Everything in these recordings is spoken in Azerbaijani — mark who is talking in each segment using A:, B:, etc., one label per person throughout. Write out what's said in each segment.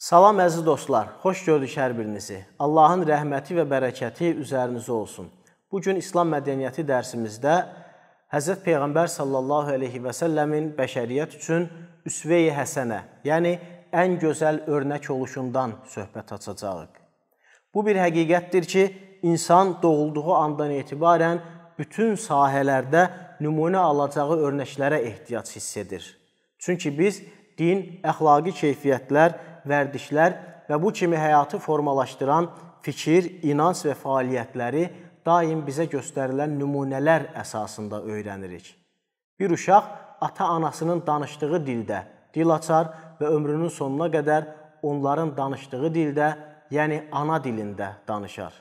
A: Salam əziz dostlar. Xoş gördük hər birinizi. Allahın rəhməti və bərəkəti üzərinizə olsun. Bu gün İslam mədəniyyəti dərsimizdə Həzrət Peyğəmbər sallallahu alayhi və sallamın bəşəriyyət üçün üsvey-i həsənə, yəni ən gözəl örnək oluşundan söhbət açacağıq. Bu bir həqiqətdir ki, insan doğulduğu andan etibarən bütün sahələrdə nümunə alacağı örnəklərə ehtiyac hiss edir. Çünki biz din, əxlaqi keyfiyyətlər, vərdişlər və bu kimi həyatı formalaşdıran fikir, inanc və fəaliyyətləri daim bizə göstərilən nümunələr əsasında öyrənirik. Bir uşaq ata-anasının danışdığı dildə dil açar və ömrünün sonuna qədər onların danışdığı dildə, yəni ana dilində danışar.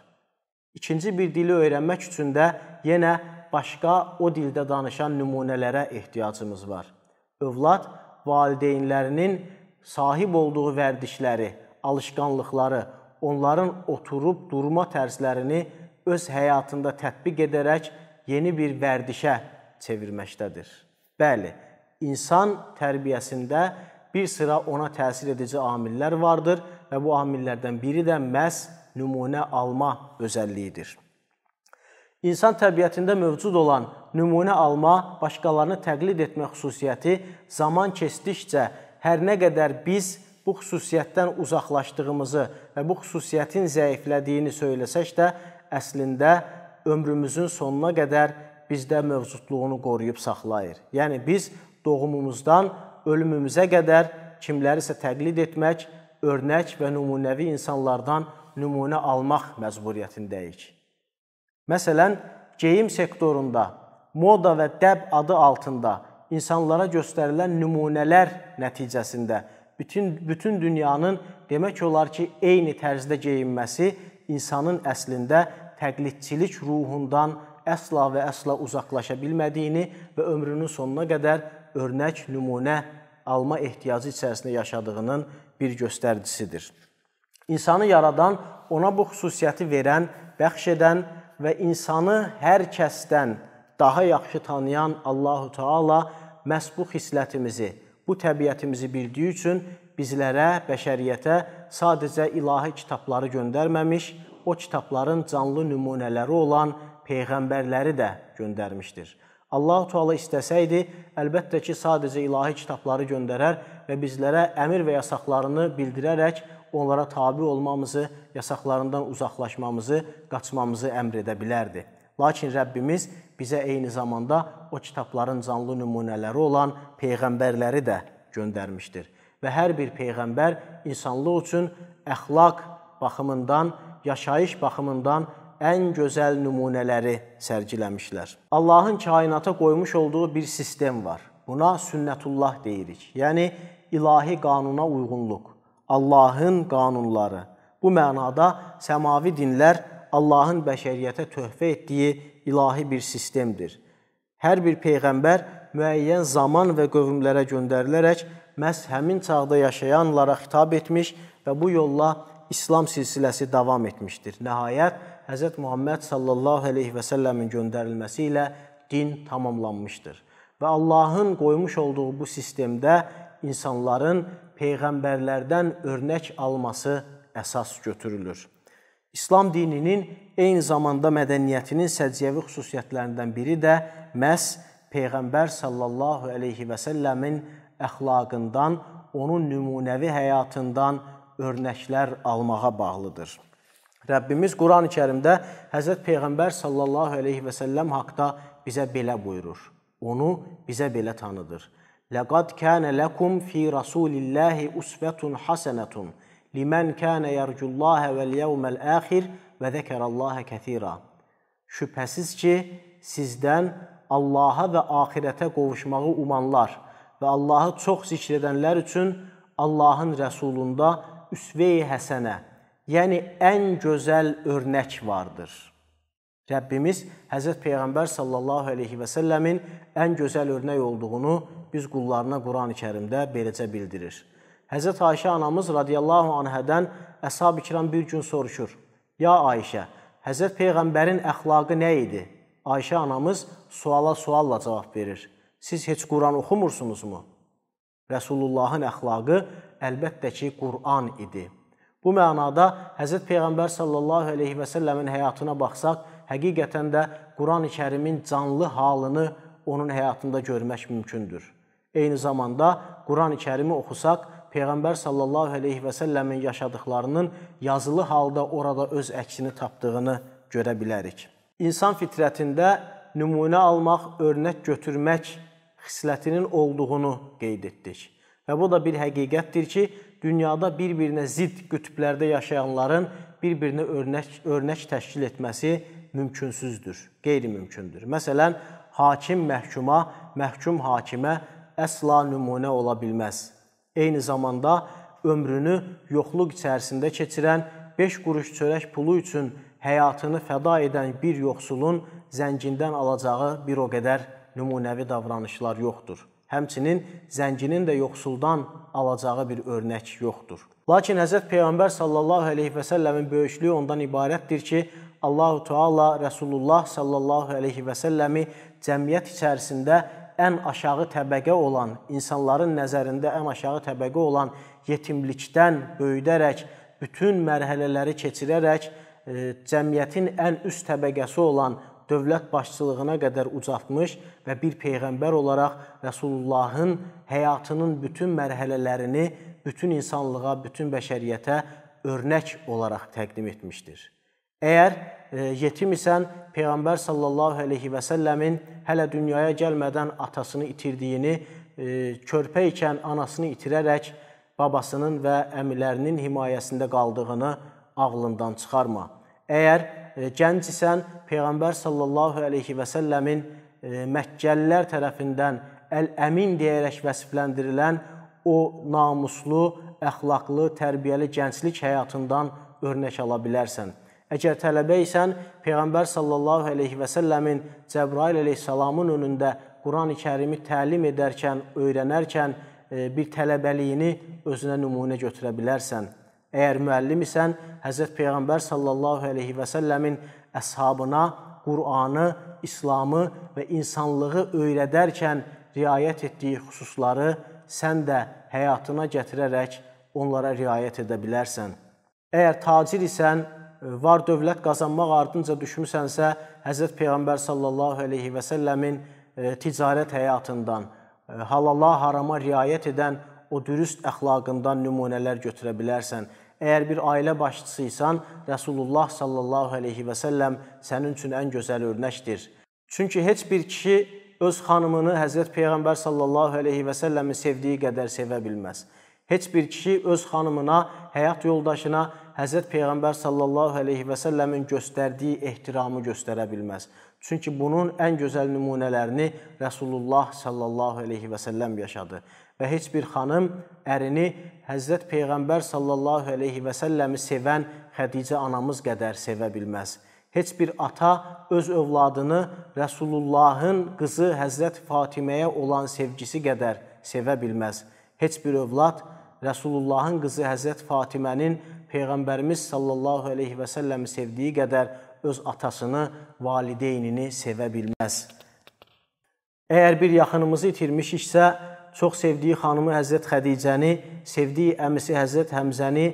A: İkinci bir dili öyrənmək üçün də yenə başqa o dildə danışan nümunələrə ehtiyacımız var. Övlad valideynlərinin sahib olduğu vərdişləri, alışqanlıqları, onların oturub durma tərzlərini öz həyatında tətbiq edərək yeni bir vərdişə çevirməkdədir. Bəli, insan tərbiyəsində bir sıra ona təsir edici amillər vardır və bu amillərdən biri də məhz nümunə alma özəlliyidir. İnsan təbiətində mövcud olan nümunə alma, başqalarını təqlid etmə xüsusiyyəti zaman keçdikcə hər nə qədər biz bu xüsusiyyətdən uzaqlaşdığımızı və bu xüsusiyyətin zəiflədiyini söyləsək də, əslində ömrümüzün sonuna qədər bizdə mövcudluğunu qoruyub saxlayır. Yəni biz doğumumuzdan ölümümüzə qədər kimlərisə təqlid etmək, örnək və nümunəvi insanlardan nümunə almaq məcburiyyətindəyik. Məsələn, geyim sektorunda, moda və dəb adı altında insanlara göstərilən nümunələr nəticəsində bütün bütün dünyanın demək olar ki, eyni tərzdə geyinməsi insanın əslində təqlidçilik ruhundan əsla və əsla uzaqlaşa bilmədiyini və ömrünün sonuna qədər örnək, nümunə alma ehtiyacı içərisində yaşadığının bir göstəricisidir. İnsanı yaradan, ona bu xüsusiyyəti verən, bəxş edən və insanı hər kəsdən daha yaxşı tanıyan Allahu Taala məhz bu xislətimizi, bu təbiətimizi bildiyi üçün bizlərə, bəşəriyyətə sadəcə ilahi kitabları göndərməmiş, o kitabların canlı nümunələri olan peyğəmbərləri də göndərmişdir. Allah Teala istəsəydi, əlbəttə ki, sadəcə ilahi kitabları göndərər və bizlərə əmr və yasaqlarını bildirərək onlara tabi olmamızı, yasaqlarından uzaqlaşmamızı, qaçmamızı əmr edə bilərdi. Lakin Rəbbimiz bizə eyni zamanda o kitabların canlı nümunələri olan peyğəmbərləri də göndərmişdir. Və hər bir peyğəmbər insanlıq üçün əxlaq baxımından, yaşayış baxımından ən gözəl nümunələri sərgiləmişlər. Allahın kainata qoymuş olduğu bir sistem var. Buna sünnətullah deyirik. Yəni ilahi qanuna uyğunluq. Allahın qanunları. Bu mənada səmavi dinlər Allahın bəşəriyyətə töhfə etdiyi ilahi bir sistemdir. Hər bir peyğəmbər müəyyən zaman və qövmlərə göndərilərək məhz həmin çağda yaşayanlara xitab etmiş və bu yolla İslam silsiləsi davam etmişdir. Nəhayət Həzrət Muhammed sallallahu əleyhi və səlləmin göndərilməsi ilə din tamamlanmışdır və Allahın qoymuş olduğu bu sistemdə insanların peyğəmbərlərdən örnək alması əsas götürülür. İslam dininin eyni zamanda mədəniyyətinin səciyyəvi xüsusiyyətlərindən biri də məhz peyğəmbər sallallahu alayhi və sallamın əxlaqından, onun nümunəvi həyatından örnəklər almağa bağlıdır. Rəbbimiz Qurani-Kərimdə Həzrət Peyğəmbər sallallahu alayhi və sallam haqqında bizə belə buyurur. Onu bizə belə tanıdır. لقد كان لكم في رسول الله أسوة حسنة لمن كان يرجو الله واليوم الآخر və zəkərallaha kəthira. Şübhəsiz ki, sizdən Allaha və axirətə qovuşmağı umanlar və Allahı çox zikr edənlər üçün Allahın rəsulunda üsve-i həsənə, yəni ən gözəl örnək vardır.'' Rəbbimiz Həzrət Peyğəmbər sallallahu əleyhi və səlləmin ən gözəl örnək olduğunu biz qullarına Qurani-Kərimdə beləcə bildirir. Həzrət Ayşə anamız radiyallahu anhədən əshab-ı kiram bir gün soruşur: "Ya Ayşə, Həzrət Peyğəmbərin əxlaqı nə idi?" Ayşə anamız suala sualla cavab verir. Siz heç Quran oxumursunuzmu? Rəsulullahın əxlaqı əlbəttə ki, Quran idi. Bu mənada Həzrət Peyğəmbər sallallahu əleyhi və səlləmin həyatına baxsaq, həqiqətən də Quran-ı Kərimin canlı halını onun həyatında görmək mümkündür. Eyni zamanda Quran-ı Kərimi oxusaq, Peyğəmbər sallallahu əleyhi və səlləmin yaşadıqlarının yazılı halda orada öz əksini tapdığını görə bilərik. İnsan fitrətində nümunə almaq, örnək götürmək xislətinin olduğunu qeyd etdik. Və bu da bir həqiqətdir ki, dünyada bir-birinə zidd qütblərdə yaşayanların bir-birinə örnək örnək təşkil etməsi mümkünsüzdür, qeyri-mümkündür. Məsələn, hakim məhkuma, məhkum hakimə əsla nümunə ola bilməz. Eyni zamanda ömrünü yoxluq içərisində keçirən 5 quruş çörək pulu üçün həyatını fəda edən bir yoxsulun zəngindən alacağı bir o qədər nümunəvi davranışlar yoxdur. Həmçinin zənginin də yoxsuldan alacağı bir örnək yoxdur. Lakin Həzrət Peyğəmbər sallallahu əleyhi və səlləmin böyüklüyü ondan ibarətdir ki, Allahu Teala Rasulullah sallallahu əleyhi və səlləmi cəmiyyət içərisində ən aşağı təbəqə olan, insanların nəzərində ən aşağı təbəqə olan yetimlikdən böyüdərək, bütün mərhələləri keçirərək e, cəmiyyətin ən üst təbəqəsi olan dövlət başçılığına qədər ucaltmış və bir peyğəmbər olaraq Rasulullahın həyatının bütün mərhələlərini bütün insanlığa, bütün bəşəriyyətə örnək olaraq təqdim etmişdir. Əgər e, yetim isən Peyğəmbər sallallahu əleyhi və səlləmin hələ dünyaya gəlmədən atasını itirdiyini, e, körpə ikən anasını itirərək babasının və əmilərinin himayəsində qaldığını ağlından çıxarma. Əgər e, gənc isən Peyğəmbər sallallahu əleyhi və səlləmin Məkkəlilər tərəfindən əl-əmin deyərək vəsifləndirilən o namuslu, əxlaqlı, tərbiyəli gənclik həyatından örnək ala bilərsən. Əgər tələbə isən, Peyğəmbər sallallahu əleyhi və səlləmin Cəbrail əleyhissalamın önündə Qurani-Kərimi təlim edərkən, öyrənərkən e, bir tələbəliyini özünə nümunə götürə bilərsən. Əgər müəllim isən, Həzrət Peyğəmbər sallallahu əleyhi və səlləmin əshabına Qur'anı, İslamı və insanlığı öyrədərkən riayət etdiyi xüsusları sən də həyatına gətirərək onlara riayət edə bilərsən. Əgər tacir isən, var dövlət qazanmaq ardınca düşmüsənsə, Həzrət Peyğəmbər sallallahu əleyhi və səlləmin e, ticarət həyatından, e, halala, harama riayət edən o dürüst əxlaqından nümunələr götürə bilərsən. Əgər bir ailə başçısıysan, Rəsulullah sallallahu əleyhi və səlləm sənin üçün ən gözəl örnəkdir. Çünki heç bir kişi öz xanımını Həzrət Peyğəmbər sallallahu əleyhi və səlləmin sevdiyi qədər sevə bilməz. Heç bir kişi öz xanımına, həyat yoldaşına Həzrət Peyğəmbər sallallahu əleyhi və səlləmin göstərdiyi ehtiramı göstərə bilməz. Çünki bunun ən gözəl nümunələrini Rəsulullah sallallahu əleyhi və səlləm yaşadı və heç bir xanım ərini Həzrət Peyğəmbər sallallahu əleyhi və səlləmi sevən Xədicə anamız qədər sevə bilməz. Heç bir ata öz övladını Rəsulullahın qızı Həzrət Fatiməyə olan sevgisi qədər sevə bilməz. Heç bir övlad Rəsulullahın qızı Həzrət Fatimənin Peyğəmbərimiz sallallahu aleyhi və səlləmi sevdiyi qədər öz atasını, valideynini sevə bilməz. Əgər bir yaxınımızı itirmişiksə, çox sevdiyi xanımı Həzrət Xədicəni, sevdiyi əmisi Həzrət Həmzəni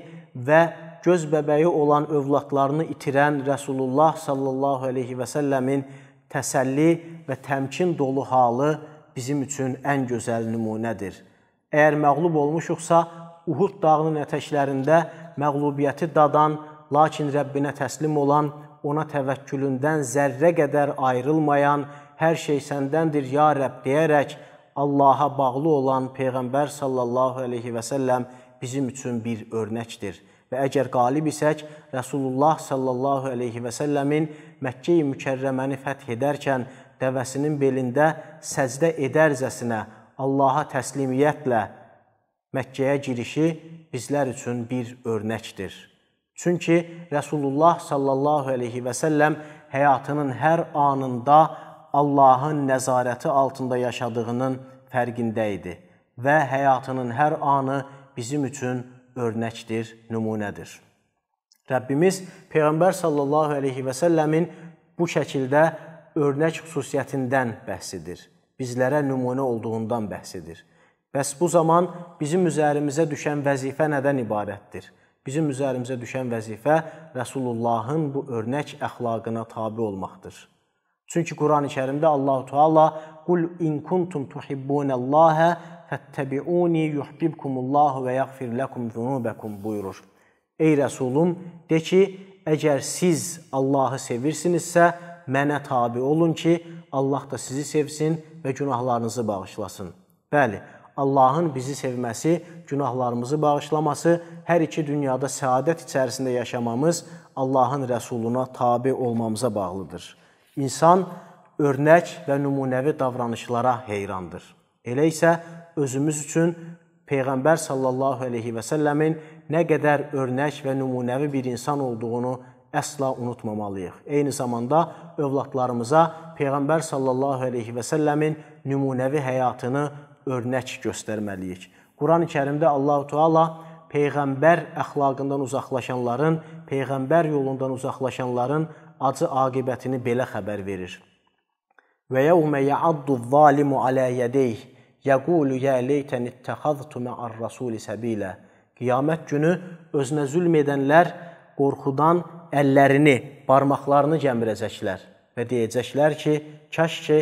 A: və göz bəbəyi olan övladlarını itirən Rəsulullah sallallahu aleyhi və səlləmin təsəlli və təmkin dolu halı bizim üçün ən gözəl nümunədir. Əgər məğlub olmuşuqsa, Uhud dağının ətəklərində məğlubiyyəti dadan, lakin Rəbbinə təslim olan, ona təvəkkülündən zərrə qədər ayrılmayan, hər şey səndəndir ya Rəbb deyərək Allaha bağlı olan peyğəmbər sallallahu əleyhi və səlləm bizim üçün bir örnəkdir. Və əgər qalib isək, Rəsulullah sallallahu əleyhi və səlləmin Məkkəyi Mükərrəməni fəth edərkən dəvəsinin belində səcdə edərcəsinə Allaha təslimiyyətlə Məkkəyə girişi bizlər üçün bir örnəkdir. Çünki Rəsulullah sallallahu əleyhi və səlləm həyatının hər anında Allahın nəzarəti altında yaşadığının fərqində idi və həyatının hər anı bizim üçün örnəkdir, nümunədir. Rəbbimiz Peyğəmbər sallallahu əleyhi və səlləmin bu şəkildə örnək xüsusiyyətindən bəhs edir bizlərə nümunə olduğundan bəhs edir. Bəs bu zaman bizim üzərimizə düşən vəzifə nədən ibarətdir? Bizim üzərimizə düşən vəzifə Rəsulullahın bu örnək əxlaqına tabe olmaqdır. Çünki Qurani-Kərimdə Allahu Teala "Qul in kuntum tuhibbunallaha fattabi'uni yuhibbukumullahu və yaghfir lakum zunubakum" buyurur. Ey Rəsulum, de ki, əgər siz Allahı sevirsinizsə, mənə tabe olun ki, Allah da sizi sevsin və günahlarınızı bağışlasın. Bəli, Allahın bizi sevməsi, günahlarımızı bağışlaması, hər iki dünyada səadət içərisində yaşamamız Allahın rəsuluna tabe olmamıza bağlıdır. İnsan örnək və nümunəvi davranışlara heyrandır. Elə isə özümüz üçün Peyğəmbər sallallahu əleyhi və səlləmin nə qədər örnək və nümunəvi bir insan olduğunu əsla unutmamalıyıq. Eyni zamanda övladlarımıza Peyğəmbər sallallahu əleyhi və səlləmin nümunəvi həyatını örnək göstərməliyik. Qurani-Kərimdə Allahu Teala peyğəmbər əxlaqından uzaqlaşanların, peyğəmbər yolundan uzaqlaşanların acı aqibətini belə xəbər verir. Və yevmə ya'addu zalimu ala yadayhi yaqulu ya leytani ittakhaztu ma'ar rasuli sabila. Qiyamət günü özünə zülm edənlər qorxudan əllərini, barmaqlarını gəmirəcəklər və deyəcəklər ki, kaş ki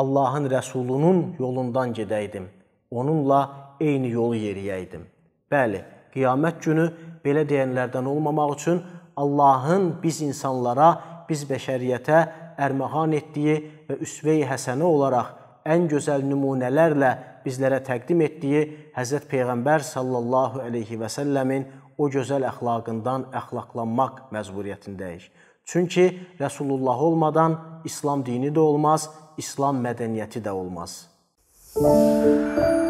A: Allahın rəsulunun yolundan gedəydim. Onunla eyni yolu yeriyəydim. Bəli, qiyamət günü belə deyənlərdən olmamaq üçün Allahın biz insanlara, biz bəşəriyyətə ərməğan etdiyi və üsvey-i həsənə olaraq ən gözəl nümunələrlə bizlərə təqdim etdiyi Həzrət Peyğəmbər sallallahu əleyhi və səlləmin o gözəl əxlaqından əxlaqlanmaq məcburiyyətindəyik. Çünki Rəsulullah olmadan İslam dini də olmaz, İslam mədəniyyəti də olmaz. Müzik